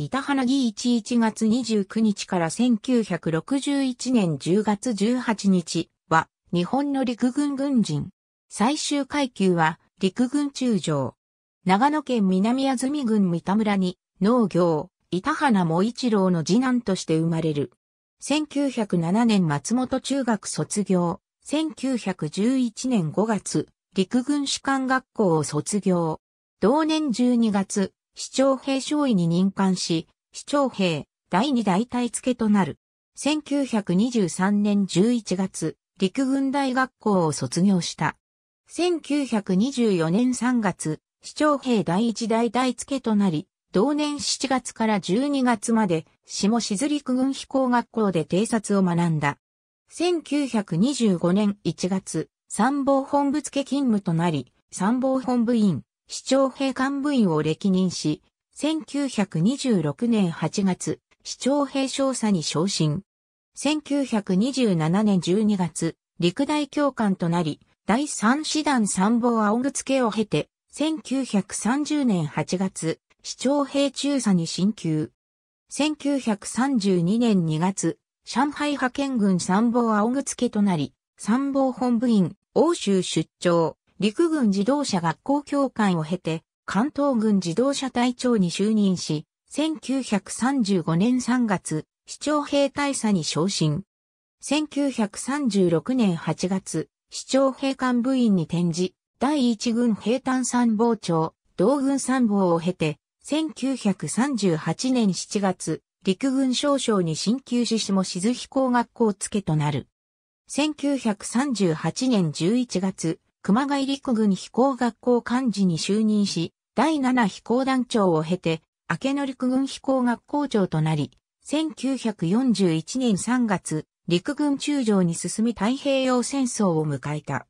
板花義一1月29日から1961年10月18日は日本の陸軍軍人。最終階級は陸軍中将。長野県南安住郡三田村に農業、板花茂一郎の次男として生まれる。1907年松本中学卒業。1911年5月、陸軍士官学校を卒業。同年12月、市長兵少尉に任官し、市長兵第二大隊付となる。1923年11月、陸軍大学校を卒業した。1924年3月、市長兵第一大隊付となり、同年7月から12月まで、下静陸軍飛行学校で偵察を学んだ。1925年1月、参謀本部付勤務となり、参謀本部員、市長兵幹部員を歴任し、1926年8月、市長兵少佐に昇進。1927年12月、陸大教官となり、第三師団参謀仰ぐつけを経て、1930年8月、市長兵中佐に進級。1932年2月、上海派遣軍参謀仰ぐつけとなり、参謀本部員、欧州出張。陸軍自動車学校教官を経て、関東軍自動車隊長に就任し、1935年3月、市長兵大佐に昇進。1936年8月、市長兵官部員に転じ、第一軍兵隊参謀長、同軍参謀を経て、1938年7月、陸軍少将に進級し下静飛行学校付けとなる。1938年11月、熊谷陸軍飛行学校幹事に就任し、第7飛行団長を経て、明野陸軍飛行学校長となり、1941年3月、陸軍中将に進み太平洋戦争を迎えた。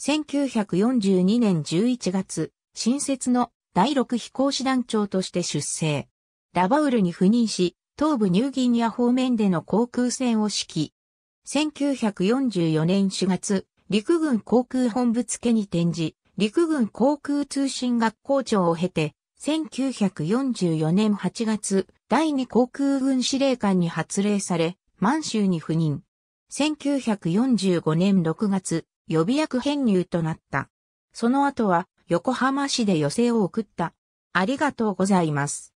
1942年11月、新設の第6飛行士団長として出征。ラバウルに赴任し、東部ニューギニア方面での航空戦を指揮。1944年4月、陸軍航空本部付に転じ、陸軍航空通信学校長を経て、1944年8月、第二航空軍司令官に発令され、満州に赴任。1945年6月、予備役編入となった。その後は、横浜市で寄せを送った。ありがとうございます。